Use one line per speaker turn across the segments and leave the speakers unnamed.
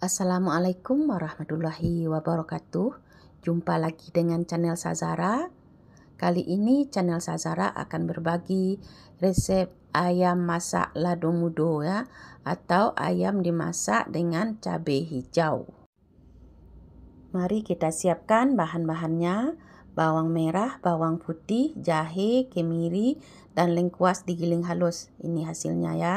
Assalamualaikum warahmatullahi wabarakatuh. Jumpa lagi dengan channel Sazara. Kali ini channel Sazara akan berbagi resep ayam masak lado mudo ya atau ayam dimasak dengan cabai hijau. Mari kita siapkan bahan-bahannya. Bawang merah, bawang putih, jahe, kemiri, dan lengkuas digiling halus. Ini hasilnya ya.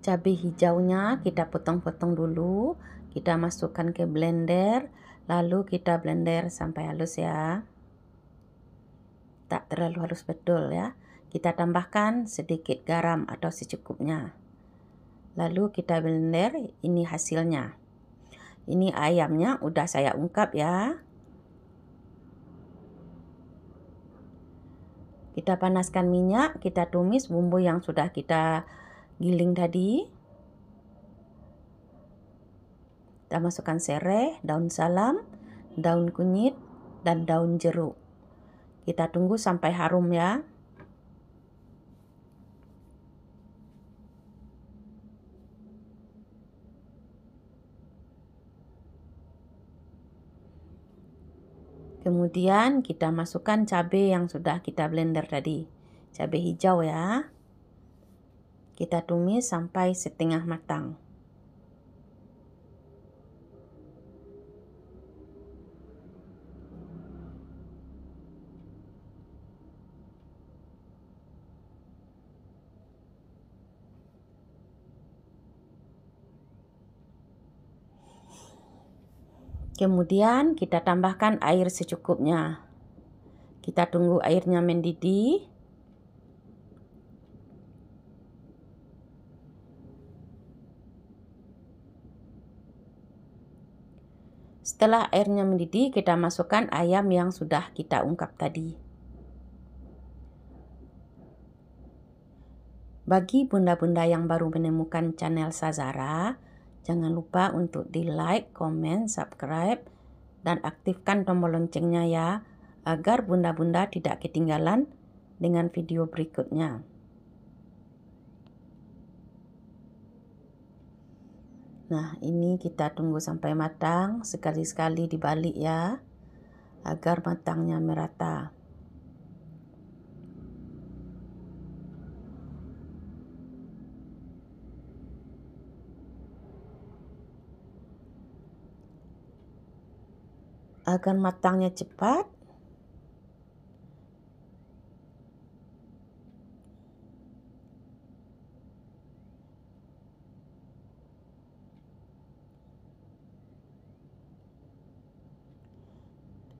Cabai hijaunya kita potong-potong dulu, kita masukkan ke blender, lalu kita blender sampai halus ya. Tak terlalu halus betul ya. Kita tambahkan sedikit garam atau secukupnya. Lalu kita blender, ini hasilnya. Ini ayamnya udah saya ungkap ya. Kita panaskan minyak, kita tumis bumbu yang sudah kita giling tadi. Kita masukkan serai, daun salam, daun kunyit, dan daun jeruk. Kita tunggu sampai harum ya. Kemudian kita masukkan cabai yang sudah kita blender tadi. Cabai hijau ya. Kita tumis sampai setengah matang. Kemudian kita tambahkan air secukupnya. Kita tunggu airnya mendidih. Setelah airnya mendidih, kita masukkan ayam yang sudah kita ungkap tadi. Bagi bunda-bunda yang baru menemukan channel Sazara, jangan lupa untuk di like, comment, subscribe, dan aktifkan tombol loncengnya ya, agar bunda-bunda tidak ketinggalan dengan video berikutnya. Nah, ini kita tunggu sampai matang, sekali-sekali dibalik ya, agar matangnya merata. Agar matangnya cepat,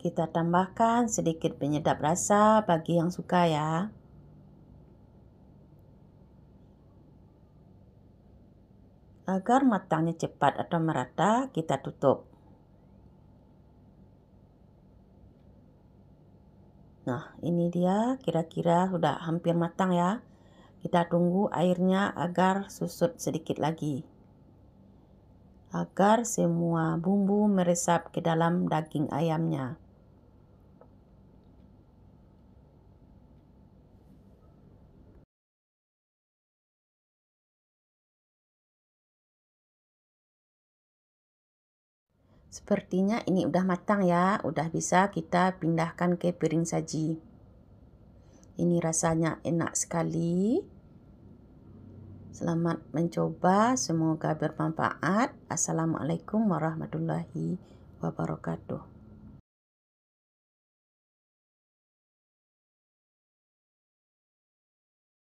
Kita tambahkan sedikit penyedap rasa bagi yang suka ya. Agar matangnya cepat atau merata, kita tutup. Nah, ini dia kira-kira sudah hampir matang ya. Kita tunggu airnya agar susut sedikit lagi. Agar semua bumbu meresap ke dalam daging ayamnya. Sepertinya ini udah matang ya, udah bisa kita pindahkan ke piring saji. Ini rasanya enak sekali. Selamat mencoba, semoga bermanfaat. Assalamualaikum warahmatullahi wabarakatuh.